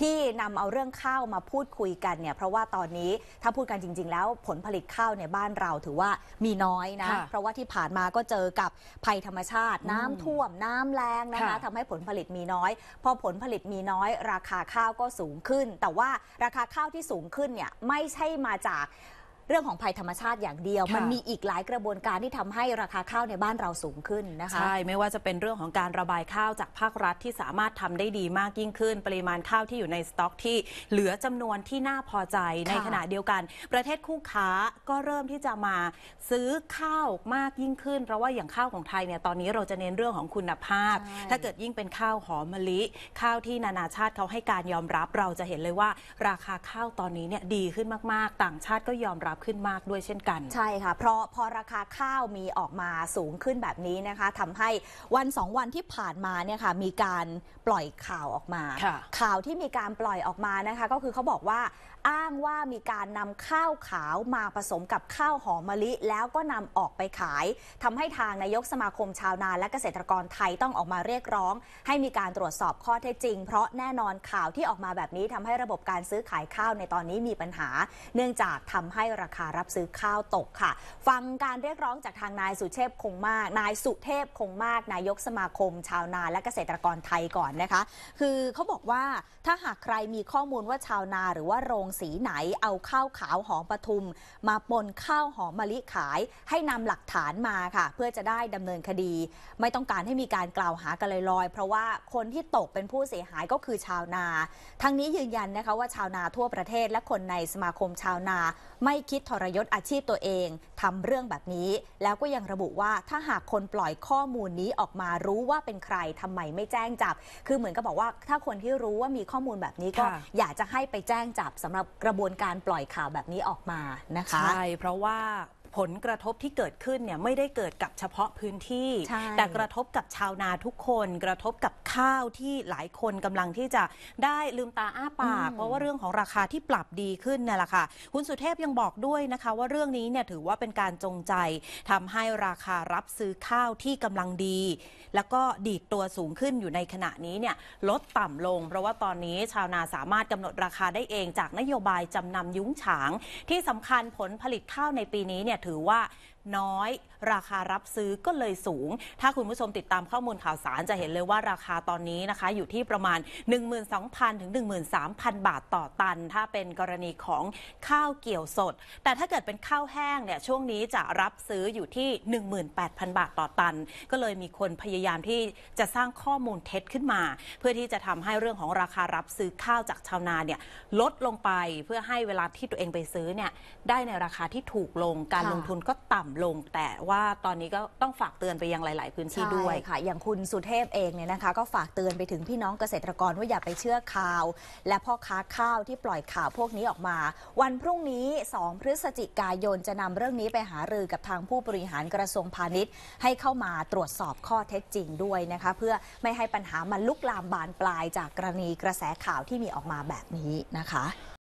ที่นำเอาเรื่องข้าวมาพูดคุยกันเนี่ย เพราะว่าตอนนี้ถ้าพูดกันจริงๆแล้วผลผลิตข้าวในบ้านเราถือว่ามีน้อยนะ เพราะว่าที่ผ่านมาก็เจอกับ ภัยธรรมชาติ น้ำท่วมน้ำแรงนะคะทำให้ผลผลิตมีน้อยพอผลผลิตมีน้อย ราคาข้าวก็สูงขึ้น แต่ว่าราคาข้าวที่สูงขึ้นเนี่ยไม่ใช่มาจากเรื่องของภัยธรรมชาติอย่างเดียวมันมีอีกหลายกระบวนการที่ทำให้ราคาข้าวในบ้านเราสูงขึ้นนะคะใช่ไม่ว่าจะเป็นเรื่องของการระบายข้าวจากภาครัฐที่สามารถทำได้ดีมากยิ่งขึ้น ปริมาณข้าวที่อยู่ในสต็อกที่เหลือจำนวนที่น่าพอใจในขณะเดียวกัน ประเทศคู่ค้าก็เริ่มที่จะมาซื้อข้าวมากยิ่งขึ้นเพราะว่าอย่างข้าวของไทยเนี่ยตอนนี้เราจะเน้นเรื่องของคุณภาพ ถ้าเกิดยิ่งเป็นข้าวหอมมะลิ ข้าวที่นานาชาติเขาให้การยอมรับ เราจะเห็นเลยว่าราคาข้าวตอนนี้เนี่ยดีขึ้นมาก ๆ ต่างชาติก็ยอมรับราฟขึ้นมากด้วยเช่นกัน ใช่ค่ะเพราะพอราคาข้าวมีออกมาสูงขึ้นแบบนี้นะคะทำให้วันสองวันที่ผ่านมาเนี่ยค่ะมีการปล่อยข่าวออกมา ข่าวที่มีการปล่อยออกมานะคะ ก็คือเขาบอกว่า อ้างว่ามีการนำข้าวขาวมาผสมกับข้าวหอมมะลิ แล้วก็นำออกไปขาย ทำให้ทางนายกสมาคมชาวนาและเกษตรกรไทยต้องออกมาเรียกร้อง ให้มีการตรวจสอบข้อเท็จจริง เพราะแน่นอนข่าวที่ออกมาแบบนี้ทำให้ระบบการซื้อขายข้าวในตอนนี้มีปัญหา เนื่องจากทำให้ราคารับซื้อข้าวตกค่ะ ฟังการเรียกร้องจากทางนายสุเทพคงมาก นายสุเทพคงมาก นายกสมาคม ชาวนาและเกษตรกรไทยก่อนนะคะ คือเขาบอกว่าถ้าหากใครมีข้อมูลว่าชาวนาหรือว่าโรงสีไหนเอาข้าวขาวหอมปทุม มาปนข้าวหอมมะลิขาย ให้นำหลักฐานมาค่ะ เพื่อจะได้ดำเนินคดี ไม่ต้องการให้มีการกล่าวหากันลอยๆเพราะว่าคนที่ตกเป็นผู้เสียหายก็คือชาวนา ทั้งนี้ยืนยันนะคะว่าชาวนาทั่วประเทศและคนในสมาคมชาวนาไม่คิดคิดทรยศอาชีพตัวเองทำเรื่องแบบนี้ แล้วก็ยังระบุว่าถ้าหากคนปล่อยข้อมูลนี้ออกมารู้ว่าเป็นใครทำไมไม่แจ้งจับ คือเหมือนกับบอกว่า ถ้าคนที่รู้ว่ามีข้อมูลแบบนี้ก็ อยากจะให้ไปแจ้งจับสำหรับกระบวนการปล่อยข่าวแบบนี้ออกมานะคะใช่เพราะว่าผลกระทบที่เกิดขึ้นเนี่ยไม่ได้เกิดกับเฉพาะพื้นที่ แต่กระทบกับชาวนาทุกคนกระทบกับข้าวที่หลายคนกำลังที่จะได้ลืมตาอ้าปากเพราะว่าเรื่องของราคาที่ปรับดีขึ้นนี่แหละค่ะคุณสุเทพยังบอกด้วยนะคะ ว่าเรื่องนี้เนี่ยถือว่าเป็นการจงใจ ทำให้ราคารับซื้อข้าวที่กำลังดี แล้วก็ดีดตัวสูงขึ้นอยู่ในขณะนี้เนี่ยลดต่ำลง เพราะว่าตอนนี้ชาวนาสามารถกำหนดราคาได้เองจากนโยบายจำนำยุ้งฉาง ที่สำคัญผลผลิตข้าวในปีนี้เนี่ยถือว่าน้อยราคารับซื้อก็เลยสูง ถ้าคุณผู้ชมติดตามข้อมูลข่าวสารจะเห็นเลยว่าราคาตอนนี้นะคะอยู่ที่ประมาณ 12,000ถึง13,000 บาทต่อตัน ถ้าเป็นกรณีของข้าวเกี่ยวสด แต่ถ้าเกิดเป็นข้าวแห้งเนี่ยช่วงนี้จะรับซื้ออยู่ที่ 18,000 บาทต่อตัน ก็เลยมีคนพยายามที่จะสร้างข้อมูลเท็จขึ้นมา เพื่อที่จะทำให้เรื่องของราคารับซื้อข้าวจากชาวนาเนี่ยลดลงไปเพื่อให้เวลาที่ตัวเองไปซื้อเนี่ยได้ในราคาที่ถูกลงการลงทุนก็ต่ำลงแต่ว่าตอนนี้ก็ต้องฝากเตือนไปยังหลาย ๆ พื้นที่ด้วยค่ะ อย่างคุณสุเทพเองเนี่ยนะคะ ก็ฝากเตือนไปถึงพี่น้องเกษตรกรว่า อย่าไปเชื่อข่าว และพ่อค้าข้าวที่ปล่อยข่าวพวกนี้ออกมา วันพรุ่งนี้ 2 พฤศจิกายนจะนำเรื่องนี้ไปหารือกับทางผู้บริหารกระทรวงพาณิชย์ ให้เข้ามาตรวจสอบข้อเท็จจริง ด้วยนะคะเพื่อไม่ให้ปัญหามันลุกลามบานปลายจากกรณีกระแสข่าวที่มีออกมาแบบนี้นะคะ